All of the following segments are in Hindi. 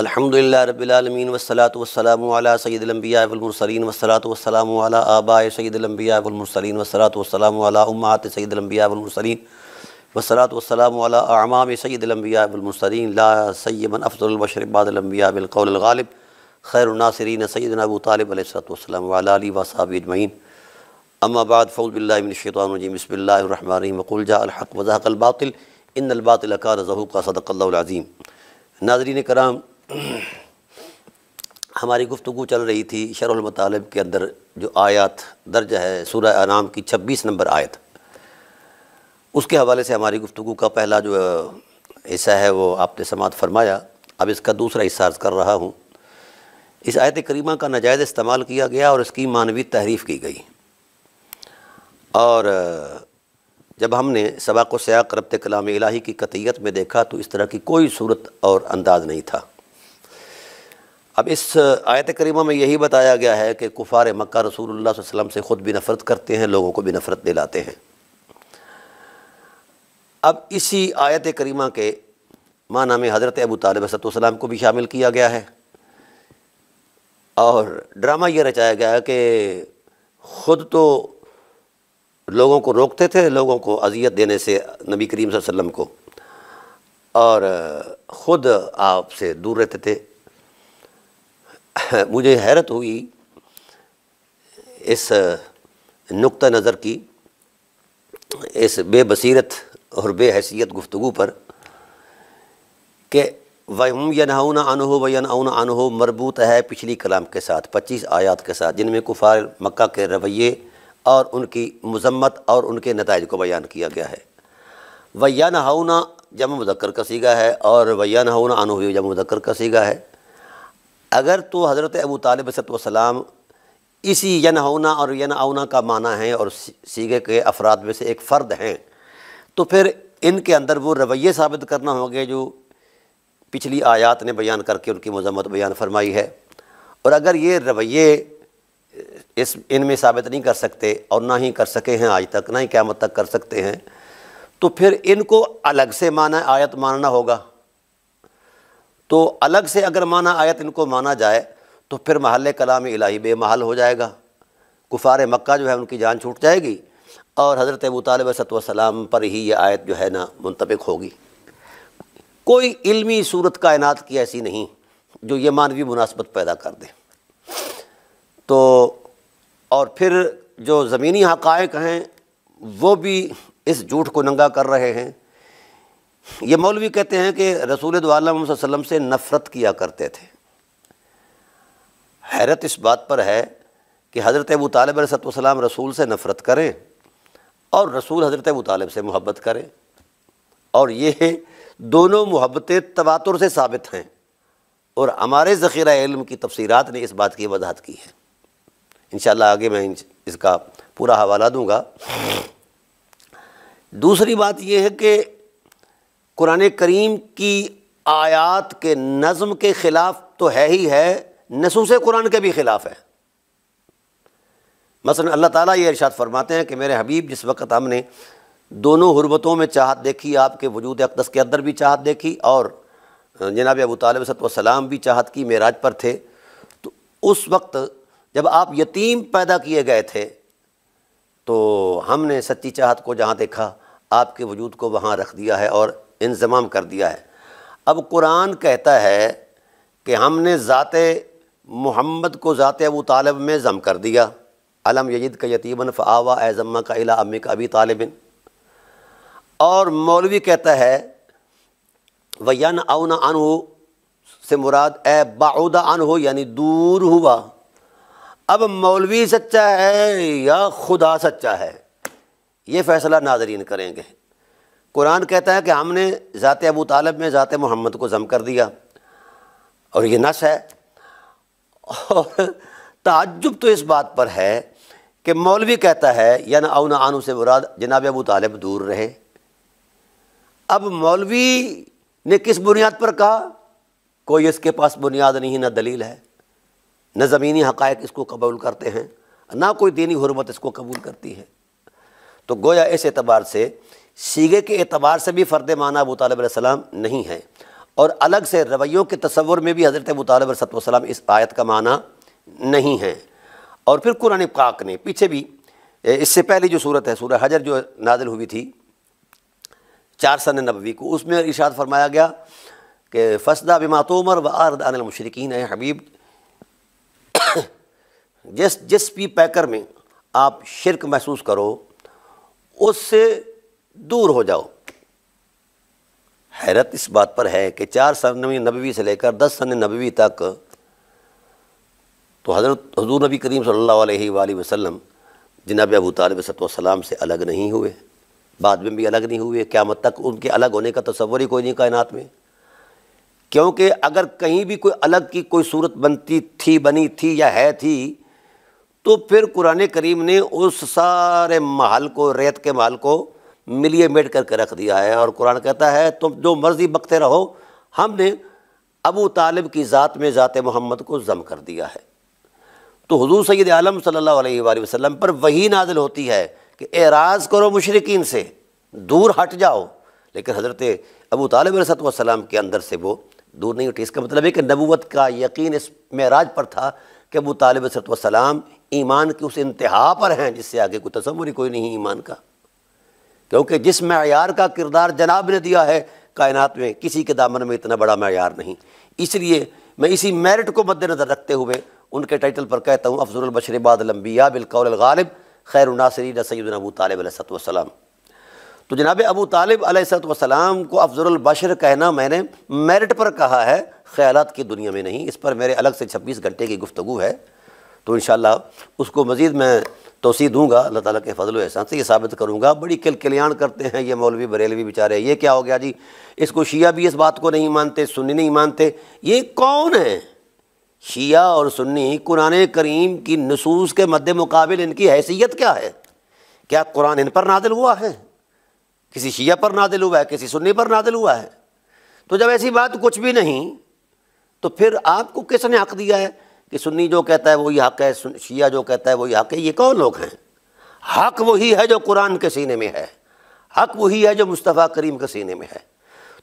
अलहमदिल्ला रबीआलमीन वसलात वसलाम सैदलम्बियामरसरीन वसलात वसलाम आबा सैदलम्बियामरसरीन वसलात वसलाम उम्मात सैदलम्बियामरसरीन वसलात वसलाम आमाम सैदलम्बियामरसरीन ला सैमन अफ़लबशरबादलम्बियाबिलकौलगालिब खैरनासरीन सैदन अबू तालबलसलाम वाली वसाब अजमैन अम्माबाद फ़ौज़बिल्लाशैतरजीम बसमिल्लाकुलजाहक़ वज़ाक़लबातिल इन अलबातिल का रज़ू का अज़ीम नाजरीन कराम हमारी गुफ्तु चल रही थी शरमतालब के अंदर जो आयात दर्ज है सूर्य अनाम की छब्बीस नंबर आयत उसके हवाले से हमारी गुफ्तु का पहला जो हिस्सा है वो आपने समात फरमाया अब इसका दूसरा हिस्सा अर्ज़ कर रहा हूँ इस आयत करीमा का नाजायज़ इस्तेमाल किया गया और इसकी मानवी तहरीफ़ की गई और जब हमने सबाक सयाक रबत कलाम इलाही की कतीयत में देखा तो इस तरह की कोई सूरत और अंदाज़ नहीं था अब इस आयत करीमा में यही बताया गया है कि कुफ़ार मक्का रसूल वसम से ख़ुद भी नफ़रत करते हैं लोगों को भी नफ़रत दिलाते हैं अब इसी आयत करीमा के माना में हज़रत अबू तालब सतम को भी शामिल किया गया है और ड्रामा यह रचाया गया है कि ख़ुद तो लोगों को रोकते थे लोगों को अजियत देने से नबी करीम वसम को और ख़ुद आपसे दूर रहते थे मुझे हैरत हुई इस नुक़ नज़र की इस बेबसीरत और बेहसीत गुफ्तु पर कि वम हो अनहो व यनआन अनहो मरबूत है पिछली कलाम के साथ पच्चीस आयात के साथ जिनमें कुफार मक्का के रवैये और उनकी मजम्मत और उनके नतज को बयान किया गया है वैया नहाउना जम मुजक्र का सीगा है और वैया नहाउना अनहो जम मुजक्र का सीगा है अगर तो हज़रत अबू तालब सलाम इसी यन होना और यन आउना का माना है और सीगे के अफराद में से एक फ़र्द हैं तो फिर इनके अंदर वो रवैये साबित करना होंगे जो पिछली आयात ने बयान करके उनकी मजम्मत बयान फरमाई है और अगर ये रवैये इस इनमें साबित नहीं कर सकते और ना ही कर सके हैं आज तक ना ही क्यामत तक कर सकते हैं तो फिर इनको अलग से माना आयत मानना होगा तो अलग से अगर माना आयत इनको माना जाए तो फिर महल कलाम इलाही बेमहल हो जाएगा कुफार मक्का जो है उनकी जान छूट जाएगी और हज़रत अबू तालब पर ही ये आयत जो है ना मुंतबिक होगी कोई इल्मी सूरत कायनात की ऐसी नहीं जो ये मानवी मुनासबत पैदा कर दे तो और फिर जो ज़मीनी हक़ हैं वो भी इस झूठ को नंगा कर रहे हैं ये मौलवी कहते हैं कि रसूल दोआलम से नफ़रत किया करते थे हैरत इस बात पर है कि हज़रत अबू तालब सतम रसूल से नफ़रत करें और रसूल हज़रत अबू तालब से मोहब्बत करें और ये दोनों मोहब्बतें तवातुर से साबित हैं और हमारे ज़ख़ीरा इल्म की तफसीरत ने इस बात की वजाहत की है इन आगे मैं इसका पूरा हवाला दूँगा दूसरी बात यह है कि कुरान करीम की आयात के नज़म के ख़िलाफ़ तो है ही है नसूस कुरान के भी ख़िलाफ़ है मसलन अल्लाह ताला ये इरशाद फरमाते हैं कि मेरे हबीब जिस वक्त हमने दोनों हरबतों में चाहत देखी आपके वजूद अकदस के अंदर भी चाहत देखी और जनाब अबू तालब सलाम भी चाहत की मेराज पर थे तो उस वक्त जब आप यतीम पैदा किए गए थे तो हमने सच्ची चाहत को जहाँ देखा आपके वजूद को वहाँ रख दिया है और इंजमाम कर दिया है अब कुरान कहता है कि हमने ज़ात मोहम्मद को ज़ात अबू तालब में ज़म कर दिया अलम यजीद का यतीबन फ़ावा एज़म्मा का इला अम्मी का अबी तालबिन और मौलवी कहता है वन आउना अन हो से मुराद ए बाउदा अन हो यानी दूर हुआ अब मौलवी सच्चा है या खुदा सच्चा है ये फ़ैसला नाजरीन करेंगे कुरान कहता है कि हमने ज़ात अबू तालब में ज़ात मोहम्मद को ज़म कर दिया और ये नस है और ताजुब तो इस बात पर है कि मौलवी कहता है या ना अवना आनू से मुराद जनाब अबू तालब दूर रहे अब मौलवी ने किस बुनियाद पर कहा कोई इसके पास बुनियाद नहीं ना दलील है न ज़मीनी हक़ इसको कबूल करते हैं ना कोई दीनी हरमत इसको कबूल करती है तो गोया इस एतबार से सीगे के अतबार से भी फ़र्द माना अबू तालब सलाम नहीं है और अलग से रवैयों के तस्वर में भी हज़रत अबू तालब इस आयत का माना नहीं है और फिर कुरान पाक ने पीछे भी इससे पहले जो सूरत है सूर हजर जो नाजिल हुई थी चार सन नबी को उसमें इशाद फरमाया गया कि फसदा तोमर व आरद अनमशरकिन हबीब जिस जिस भी पैकर में आप शिरक महसूस करो उससे दूर हो जाओ हैरत इस बात पर है कि चार सन नबी से लेकर दस सन नबी तक तो हज़रत हजूर नबी करीम सल्लल्लाहु अलैहि वसल्लम जनाब अबू तालब से अलग नहीं हुए बाद में भी अलग नहीं हुए क्यामत तक उनके अलग होने का तस्वर ही कोई नहीं कायनात में क्योंकि अगर कहीं भी कोई अलग की कोई सूरत बनती थी बनी थी या है थी तो फिर कुरान करीम ने उस सारे महल को रेत के महल को मिलिए मेट करके रख दिया है और कुरान कहता है तुम जो मर्ज़ी बकते रहो हमने अबू तालिब की ज़ात में ज़ात मोहम्मद को ज़म कर दिया है तो हजू सैद आलम सल्ला वसम पर वही नाजिल होती है कि एराज करो मुशरकिन से दूर हट जाओ लेकिन हज़रत अबू तालब सलाम के अंदर से वो दूर नहीं उठी इसका मतलब है कि नबूत का यकीन इस महराज पर था कि अबू तालब सलाम ईमान के उस इंतहा पर हैं जिससे आगे कोई तस्वुर ही कोई नहीं ईमान का क्योंकि जिस मैार का किरदार जनाब ने दिया है कायनात में किसी के दामन में इतना बड़ा मैार नहीं इसलिए मैं इसी मेरिट को मद्देनज़र रखते हुए उनके टाइटल पर कहता हूँ अफजल बादलम्बिया बिलकौलगालिब खैर नासरीन सैदन अबू तालब तो जनाब अबू तालब सलाम को अफजलबशर कहना मैंने मेरिट पर कहा है ख्याल की दुनिया में नहीं इस पर मेरे अलग से छब्बीस घंटे की गुफ्तु है तो इन उसको मज़ीद मैं तोसी दूंगा अल्लाह ताला के फजल एहसान से ये साबित करूंगा बड़ी किल किल्याण करते हैं ये मौलवी बरेलवी बेचारे ये क्या हो गया जी इसको शिया भी इस बात को नहीं मानते सुन्नी नहीं मानते ये कौन है शिया और सुन्नी कुरान करीम की नसूस के मद्दे मुकाबले इनकी हैसियत क्या है क्या कुरान इन पर नादिल हुआ है किसी शिया पर नादिल हुआ है किसी सुन्नी पर नादिल हुआ है तो जब ऐसी बात कुछ भी नहीं तो फिर आपको किसने हक दिया है कि सुन्नी जो कहता है वही हक है शिया जो कहता है वही हक है ये कौन लोग हैं हक वही है जो कुरान के सीने में है हक वही है जो मुस्तफ़ा करीम के सीने में है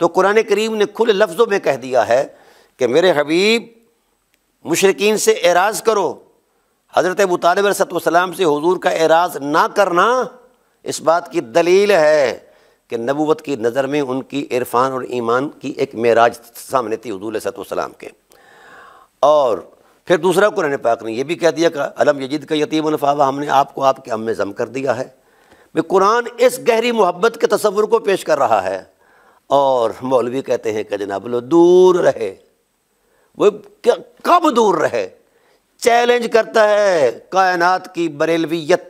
तो कुरान करीम ने खुले लफ्ज़ों में कह दिया है कि मेरे हबीब मुशरकिन से एराज करो हज़रत अबू से हजूर का एराज ना करना इस बात की दलील है कि नबूत की नज़र में उनकी इरफान और ईमान की एक मेराज सामने थी हजूल सतम के और फिर दूसरा कुरान पाक ने यह भी कह दिया कि अलम यजीद का यतीम अनफावा हमने आपको आपके अम में जम कर दिया है भाई कुरान इस गहरी मोहब्बत के तस्वुर को पेश कर रहा है और मौलवी कहते हैं कि जनाब लो दूर रहे वो कब दूर रहे चैलेंज करता है कायनात की बरेलवियत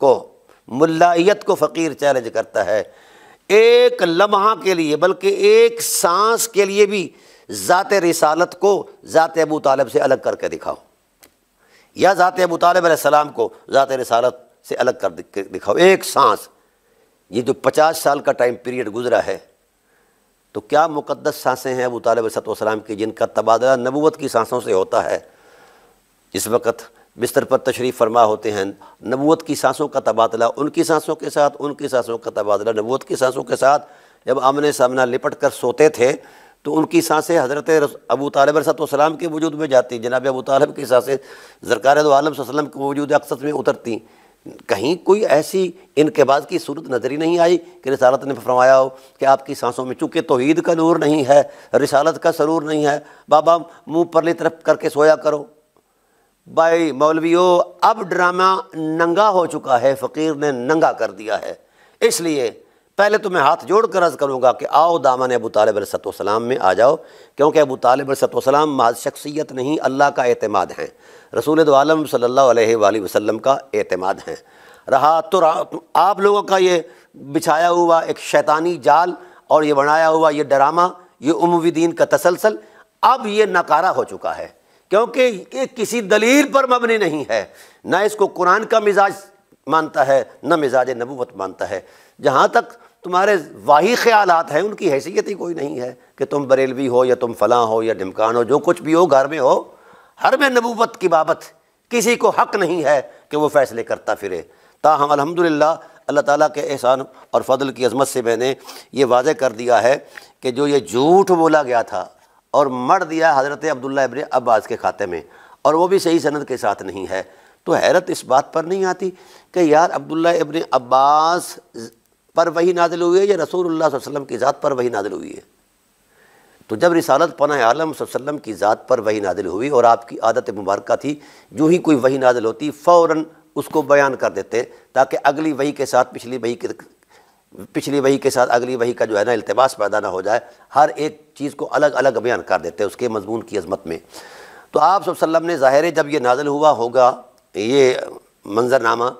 को मुलाइत को फ़कीर चैलेंज करता है एक लम्हा के लिए बल्कि एक सांस के लिए भी ज़ात रिसालत को ज़ात अबू तालब से अलग करके दिखाओ या ज़ात अबू तालब को ज़ात रिसालत से अलग कर दिखाओ एक सांस ये जो पचास साल का टाइम पीरियड गुजरा है तो क्या मुकद्दस सांसें हैं अबू तालब सतम की जिनका तबादला नबूत की सांसों से होता है इस वक्त बिस्तर पर तशरीफ़ फरमा होते हैं नबूत की सांसों का तबादला उनकी सांसों के साथ उनकी सांसों का तबादला नबूत की सांसों के साथ जब आमने सामना लिपट कर सोते थे तो उनकी सांसें हज़रत अबू तालब सतम के वजूद में जाती जनाब अबू तालब की सांसें जरकार आलम के वजूद अक्सत में उतरती कहीं कोई ऐसी इनकेबाज की सूरत नजर ही नहीं आई कि रिसालत ने फरमाया हो कि आपकी सांसों में चूँकि तोहद का नूर नहीं है रिसालत का सरूर नहीं है बाबा मुँह परली तरफ करके सोया करो भाई मौलवियो अब ड्रामा नंगा हो चुका है फ़कीर ने नंगा कर दिया है इसलिए पहले तो मैं हाथ जोड़ कर अर्ज़ करूँगा कि आओ दामन अबू तालब सलाम में आ जाओ क्योंकि अबू तालब सलाम माज शख्सियत नहीं अल्लाह का अतमाद हैं रसूल दो आलम सल्ला वसम का अतमाद हैं रहा तो आप लोगों का ये बिछाया हुआ एक शैतानी जाल और ये बनाया हुआ ये ड्रामा ये उमवी का तसलसल अब ये नकारा हो चुका है क्योंकि ये किसी दलील पर मबनी नहीं है ना इसको कुरान का मिजाज मानता है न मिजाज नबूत मानता है जहाँ तक तुम्हारे वाही ख्याल हैं उनकी हैसियत ही कोई नहीं है कि तुम बरेलवी हो या तुम फलां हो या ढिमकान हो जो कुछ भी हो घर में हो हर में नबूबत की बाबत किसी को हक नहीं है कि वो फ़ैसले करता फिरे ताहम अलहमदिल्ला अल्लाह ताला के एहसान और फजल की अजमत से मैंने ये वाजह कर दिया है कि जो ये झूठ बोला गया था और मर दिया हज़रत अब्दुल्ला इबन अब्बास के खाते में और वो भी सही सनद के साथ नहीं है तो हैरत इस बात पर नहीं आती कि यार अब्दुल्ला इबन अब्बास पर वही नादिल हुई है या रसूल वसल्लम की ज़ात पर वही नादिल हुई है तो जब रिसालत पना आलम वसल्लम की ज़ात पर वही नादिल हुई और आपकी आदत मुबारक थी जो ही कोई वही नादिल होती फ़ौर उसको बयान कर देते ताकि अगली वही के साथ पिछली वही के पिछली वही के साथ अगली वही का जो है ना अल्तबास पैदा ना हो जाए हर एक चीज़ को अलग अलग बयान कर देते हैं उसके मजमून की अजमत में तो आप सल्लम ने ज़ाहिर जब ये नाजल हुआ होगा ये मंजरनामा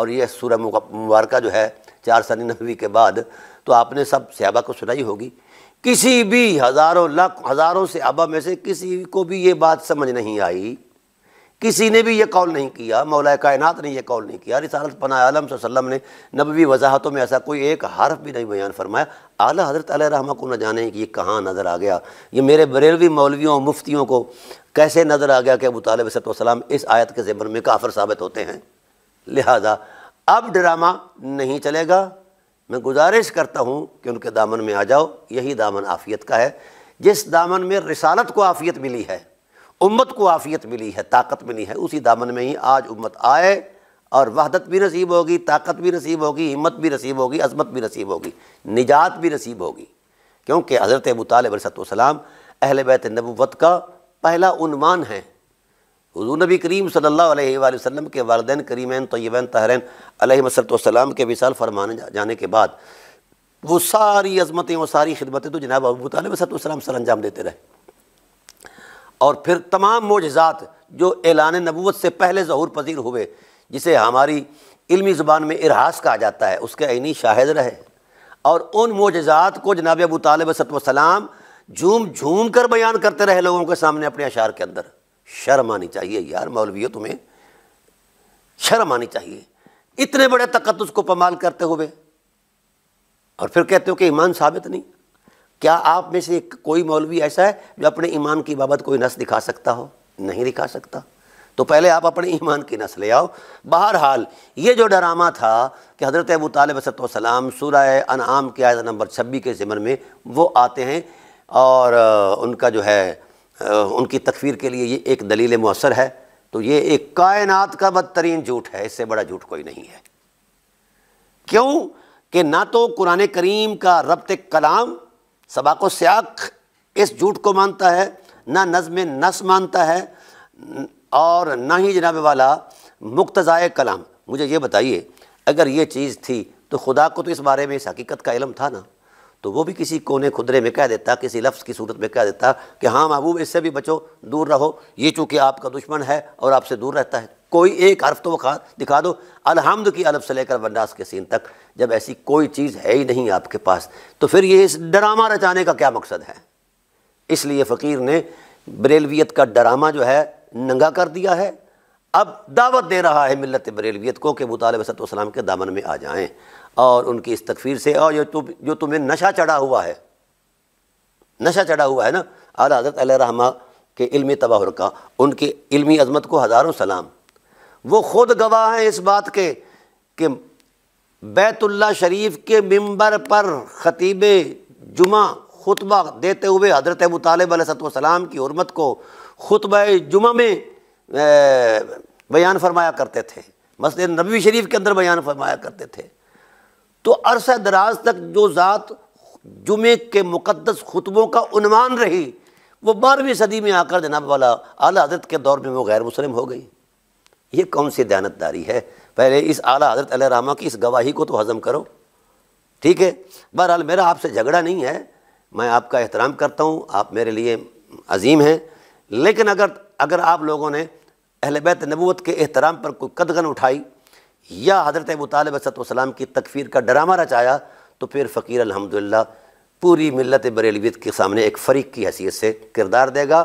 और ये सूरह मुबारक जो है चार सनी नबी के बाद तो आपने सब सहाबा को सुनाई होगी किसी भी हज़ारों लाख हज़ारों से अबा में से किसी को भी ये बात समझ नहीं आई किसी ने भी ये कॉल नहीं किया मौला कायनात ने यह कॉल नहीं किया रिसारत पना आलम वसल्लम ने नबी वजाहतों में ऐसा कोई एक हर्फ भी नहीं बयान फरमाया आला हजरत रहमा को न जाने कि ये कहाँ नज़र आ गया ये मेरे बरेलवी मौलवियों मुफ्तियों को कैसे नज़र आ गया कि अबू तालब सलाम इस आयत के ज़बन में काफर साबित होते हैं लिहाजा अब ड्रामा नहीं चलेगा मैं गुजारिश करता हूँ कि उनके दामन में आ जाओ यही दामन आफियत का है जिस दामन में रिसालत को आफियत मिली है उम्मत को आफियत मिली है ताकत मिली है उसी दामन में ही आज उम्मत आए और वहदत भी नसीब होगी ताकत भी नसीब होगी हिम्मत भी नसीब होगी अजमत भी नसीब होगी निजात भी नसीब होगी क्योंकि हज़रत अबू तालब सलाम अहल बैत नबूत का पहला उनवान है हजू नबी करीम सल्ला वसम के वालदेन करीमैन तयबैन तहरैन अलमसलतम के विशाल फरमाने जाने के बाद वो सारी अजमतें वो सारी खिदमतें तो जनाब अबू तालब सर अंजाम देते रहे और फिर तमाम मोजात जो एलान नबूत से पहले जहूर पजीर हुए जिसे हमारी इलमी ज़ुबान में इरहास कहा जाता है उसके आइनी शाहद रहे और उन मोजात को जनाब अबू तालब झूम झूम कर बयान करते रहे लोगों के सामने अपने अशार के अंदर शर्म आनी चाहिए यार मौलवियों तुम्हें शर्म आनी चाहिए इतने बड़े तकदस को पमाल करते हुए और फिर कहते हो कि ईमान साबित नहीं क्या आप में से कोई मौलवी ऐसा है जो अपने ईमान की बाबत कोई नस दिखा सकता हो नहीं दिखा सकता तो पहले आप अपने ईमान की नस ले आओ बहरहाल ये जो डरामा था कि हज़रत अबू तालब सलाम सूरह अनआम के आयत नंबर छब्बी के ज़िमन में वो आते हैं और उनका जो है उनकी तकफीर के लिए ये एक दलील मौसर है तो ये एक कायनात का बदतरीन झूठ है इससे बड़ा झूठ कोई नहीं है क्यों कि ना तो कुरान करीम का रबत कलाम सबाक स्याक इस झूठ को मानता है ना नज़म नस मानता है और ना ही जनाब वाला मुक्तज़ाय कलाम मुझे ये बताइए अगर ये चीज़ थी तो खुदा को तो इस बारे में इस हकीकत का इलम था ना तो वो भी किसी कोने खुदरे में कह देता किसी लफ्ज़ की सूरत में कह देता कि हाँ महबूब इससे भी बचो दूर रहो ये चूँकि आपका दुश्मन है और आपसे दूर रहता है कोई एक हर्फ तो वखा दिखा दो अलहमद की अलफ से लेकर वनडास के सीन तक जब ऐसी कोई चीज़ है ही नहीं आपके पास तो फिर ये इस ड्रामा रचाने का क्या मकसद है इसलिए फ़कीर ने बरेलवियत का ड्रामा जो है नंगा कर दिया है अब दावत दे रहा है मिलत बरेलवियत को कि मुतालब के दामन में आ जाएँ और उनकी इस तकफीर से और जो तुम जो तुम्हें नशा चढ़ा हुआ है नशा चढ़ा हुआ है ना आला हज़रत रहमा के इल्म तबाहर का उनकी इल्मी अजमत को हज़ारों सलाम वो ख़ुद गवाह हैं इस बात के कि बैतुल्ला शरीफ के मंबर पर ख़तीब जुमा खुतबा देते हुए हज़रत अबू की हरमत को खुतब जुमा में बयान फरमाया करते थे मसले नबी शरीफ के अंदर बयान फरमाया करते थे तो अरसा दराज तक जो ज़ात जुमे के मुकदस खुतबों का उनवान रही वो बारहवीं सदी में आकर जनाब वाला आला हजरत के दौर में वो गैर मुसलिम हो गई ये कौन सी दयानतदारी है पहले इस आला हजरत रामा की इस गवाही को तो हज़म करो ठीक है बहरहाल मेरा आपसे झगड़ा नहीं है मैं आपका एहतराम करता हूँ आप मेरे लिए अजीम हैं लेकिन अगर अगर आप लोगों ने बैत नबूत के एहतराम पर कोई कदगन उठाई या हज़रत अबू तालब की तकफ़ीर का डरामा रचाया तो फिर फ़कीर अलहमदिल्ला पूरी मिलत बरेलवीत के सामने एक फ़रीक की हैसियत से किरदार देगा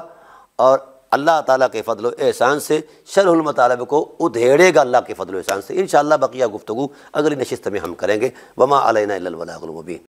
और अल्लाह ताला के फ़दल एहसान से शरमतालब को उधेड़ेगा अल्लाह के फ़दल एहसान से इन बकिया गुफ्तु अगली नशस्त में हम करेंगे वमा अलैना अलबलामबी